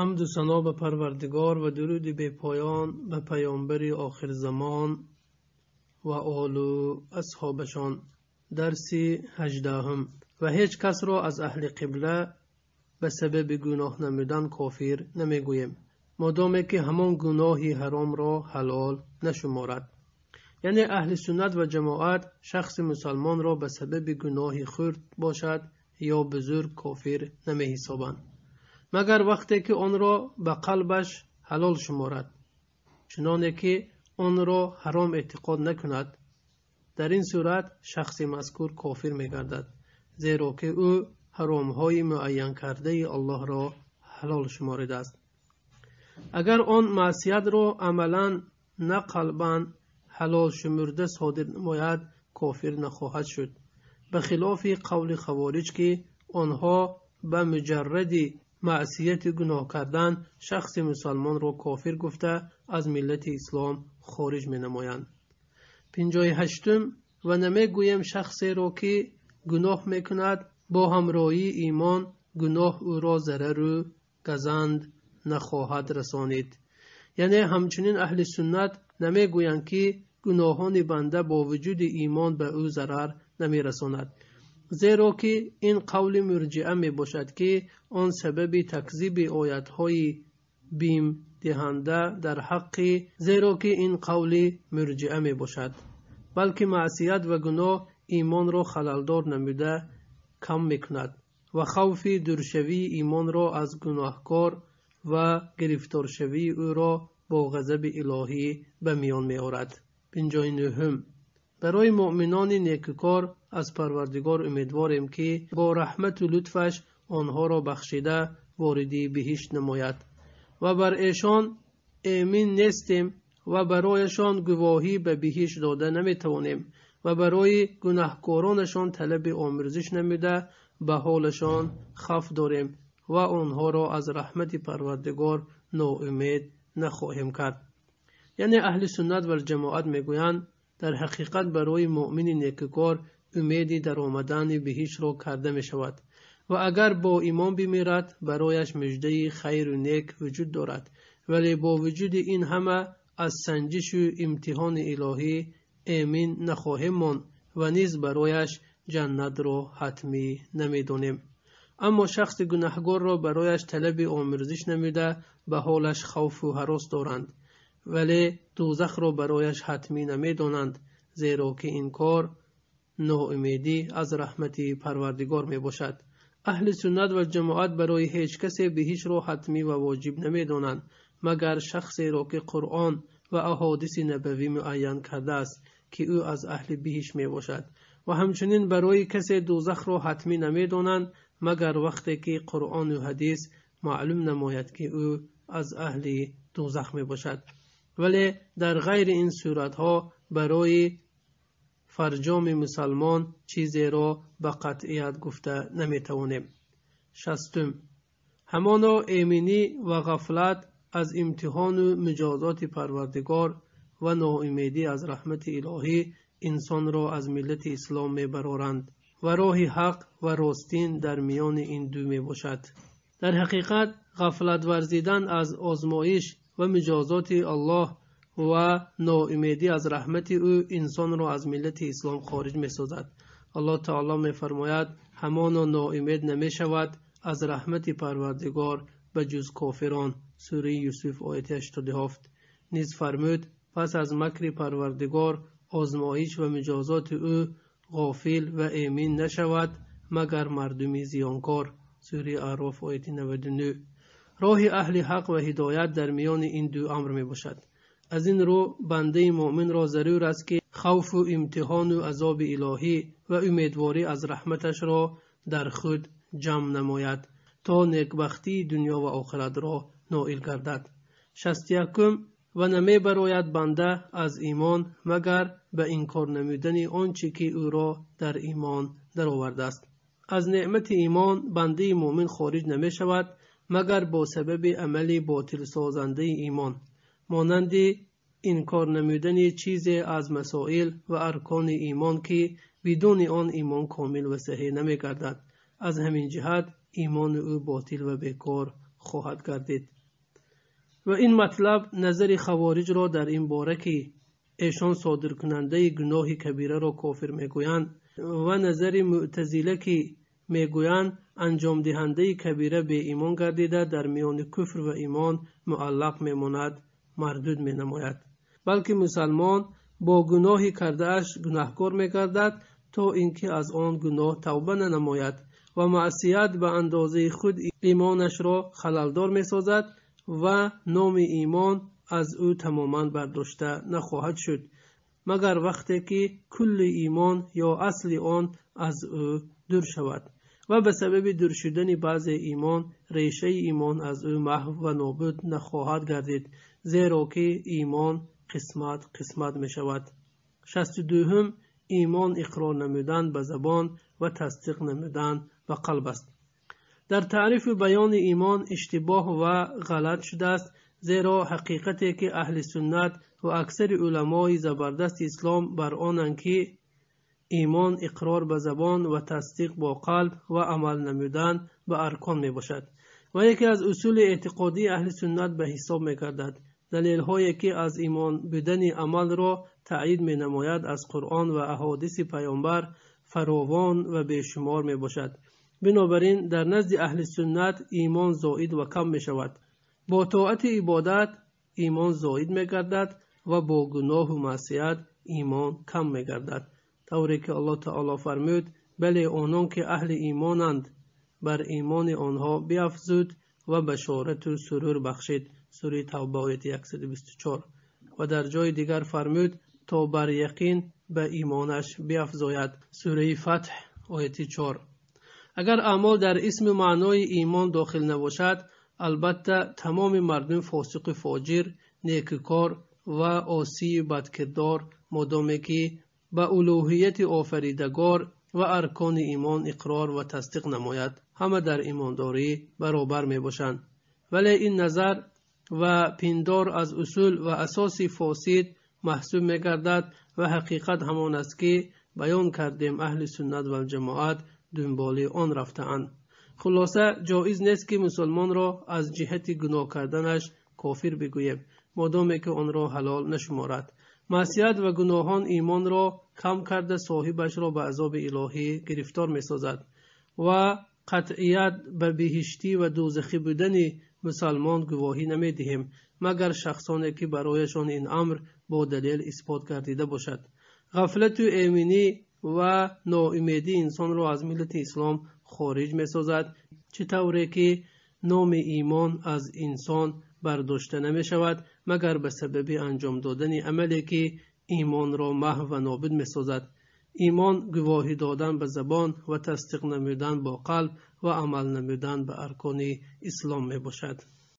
حمد و سنا به پروردگار و درود به پایان به پیامبر آخر زمان و آل و اصحابشان درس هجدهم و هیچ کس را از اهل قبله به سبب گناه نمیدن کافر نمیگویم مادامی که همان گناهی حرام را حلال نشمارد یعنی اهل سنت و جماعت شخص مسلمان را به سبب گناهی خرد باشد یا بزرگ کافر نمیحسابند магар вақте ки онро ба қалбаш ҳалол шуморад чуноне ки онро ҳаром эътиқод накунад дар ин сурат шахси мазкур кофир мегардад зеро ки ӯ ҳаромҳои муайянкардаи аллоҳро ҳалол шуморидааст агар он маъсиятро амалан на қалбан ҳалол шумурда содир намояд кофир нахоҳад шуд ба хилофи қавли хавориҷ ки онҳо ба муҷарради маъсияти гуноҳ кардан шахси мусалмонро кофир гуфта аз миллати ислом хориҷ менамоянд пинҷои ҳаштум ва намегӯем шахсеро ки гуноҳ мекунад бо ҳамроҳии имон гуноҳ ӯро зарару газанд нахоҳад расонид яъне ҳамчунин аҳли суннат намегӯянд ки гуноҳони банда бо вуҷуди имон ба ӯ зарар намерасонад зеро ки ин қавли мурҷиа мебошад ки он сабаби такзиби оятҳои бимдиҳанда дар ҳаққи зеро ки ин қавли мурҷиа мебошад балки маъсият ва гуноҳ имонро халалдор намуда кам мекунад ва хавфи дуршавии имонро аз гуноҳкор ва гирифторшавии ӯро бо ғазаби илоҳӣ ба миён меорад 59 барои муъминони некукор аз парвардигор умедворем ки бо раҳмату лутфаш онҳоро бахшида вориди биҳишт намояд ва бар эшон эъмин нестем ва барояшон гувоҳӣ ба биҳишт дода наметавонем ва барои гунаҳкоронашон талаби омӯзиш намуда ба ҳолашон хавф дорем ва онҳоро аз раҳмати парвардигор ноумед нахоҳем кард яъне аҳли суннат валҷамоат мегӯянд дар ҳақиқат барои муъмини некукор умеди даромадани биҳишро карда мешавад ва агар бо имон бимирад барояш муждаи хайру нек вуҷуд дорад вале бо вуҷуди ин ҳама аз санҷишу имтиҳони илоҳӣ эмин нахоҳем монд ва низ барояш ҷаннатро ҳатмӣ намедонем аммо шахси гунаҳгорро барояш талаби омӯзиш намуда ба ҳолаш хавфу ҳарос доранд вале дӯзахро барояш ҳатмӣ намедонанд зеро ки ин кор ноумедӣ аз раҳмати парвардигор мебошад аҳли суннат ва ҷамоат барои ҳеҷ касе биҳишро ҳатмӣ ва воҷиб намедонанд магар шахсеро ки қуръон ва аҳодиси набавӣ муайян кардааст ки ӯ аз аҳли биҳиш мебошад ва ҳамчунин барои касе дӯзахро ҳатмӣ намедонанд магар вақте ки қуръону ҳадис маълум намояд ки ӯ аз аҳли дӯзах мебошад вале дар ғайри ин суратҳо барои فرجام مسلمان چیزی را به قطعیت گفته نمیتوانیم شستم همانا ایمینی و غفلت از امتحان و مجازات پروردگار و ناامیدی از رحمت الهی انسان را از ملت اسلام برارند و راه حق و راستین در میان این دو می باشد در حقیقت غفلت ورزیدن از آزمایش و مجازات الله ва ноумедӣ аз раҳмати ӯ инсонро аз миллати ислом хориҷ месозад алло таоло мефармояд ҳамоно ноумед намешавад аз раҳмати парвардигор ба ҷуз кофирон сураи юсуф ояти ҳафт низ фармуд пас аз макри парвардигор озмоиш ва миҷозоти ӯ ғофил ва эмин нашавад магар мардуми зиёнкор сури арроф ояти 99 роҳи аҳли ҳақ ва ҳидоят дар миёни ин ду амр мебошад аз ин рӯ бандаи муъминро зарур аст ки хавфу имтиҳону азоби илоҳӣ ва умедворӣ аз раҳматашро дар худ ҷамъ намояд то некбахтии дунё ва охиратро ноил гардад шастякум ва намебарояд банда аз имон магар ба инкор намудани он чи ки ӯро дар имон даровардааст аз неъмати имон бандаи муъмин хориҷ намешавад магар бо сабаби амали ботилсозандаи имон مانند انکار نمودن چیزی از مسائل و ارکان ایمان که بدون آن ایمان کامل و صحیح نمی گردد از همین جهت ایمان او باطل و بیکار خواهد گردید و این مطلب نظر خوارج را در این باره که ایشان صادر کننده گناه کبیره را کافر میگویند و نظر معتزله که میگویند انجام دهنده کبیره به ایمان گردیده در میان کفر و ایمان معلق میماند мардуд менамояд балки мусалмон бо гуноҳе кардааш гунаҳкор мегардад то ин ки аз он гуноҳ тавба нанамояд ва маъсият ба андозаи худ имонашро халалдор месозад ва номи имон аз ӯ тамоман бардошта нахоҳад шуд магар вақте ки кулли имон ё асли он аз ӯ дур шавад ва ба сабаби дур шудани баъзе имон решаи имон аз ӯ маҳв ва нобуд нахоҳад гардид зеро ки имон қисмат қисмат мешавад шасти дуюм имон иқрор намудан ба забон ва тасдиқ намудан ба қалб аст дар таърифи баёни имон иштибоҳ ва ғалат шудааст зеро ҳақиқате ки аҳли суннат ва аксари уламои забардасти ислом бар онанд ки имон иқрор ба забон ва тасдиқ бо қалб ва амал намудан ба аркон мебошад ва яке аз усули эътиқодии аҳли суннат ба ҳисоб мегардад далелҳое ки аз имон будани амалро таъид менамояд аз қуръон ва аҳодиси паёмбар фаровон ва бешумор мебошад бинобар ин дар назди аҳли суннат имон зоид ва кам мешавад бо тоати ибодат имон зоид мегардад ва бо гуноҳу маъсият имон кам мегардад тавре ки алло таоло фармуд бале онон ки аҳли имонанд бар имони онҳо биафзуд ва башорату сурур бахшид سوره توبه آیت 124 و در جای دیگر فرمود تا بر یقین به ایمانش بیافزاید سوره فتح آیت 4 اگر اعمال در اسم معنای ایمان داخل نباشد البته تمام مردم فاسق فاجر نیکوکار و آسی بدکردار مدامه که به الوهیت آفریدگار و ارکان ایمان اقرار و تصدیق نماید همه در ایمانداری برابر می باشند. ولی این نظر و پیندار از اصول و اساس فاسد محسوب میگردد و حقیقت همان است که بیان کردیم اهل سنت و جماعت دنبالی آن رفتهاند خلاصه جایز نیست که مسلمان را از جهت گناه کردنش کافر بگوییم مادامی که آن را حلال نشمارد معصیت و گناهان ایمان را کم کرده صاحبش را به عذاب الهی گرفتار میسازد و قطعیت به بهشتی و دوزخی بودن مسلمان گواهی نمی دهیم مگر شخصانی که برایشان این امر با دلیل اثبات گردیده باشد غفلت و ایمینی و ناامیدی انسان را از ملت اسلام خارج می سازد چطوری که نام ایمان از انسان برداشته نمی شود مگر به سبب انجام دادن عملی که ایمان را محو و نابود می سازد. ایمان گواهی دادن به زبان و تصدیق نمودن با قلب و عمل نمودن به ارکان اسلام می باشد.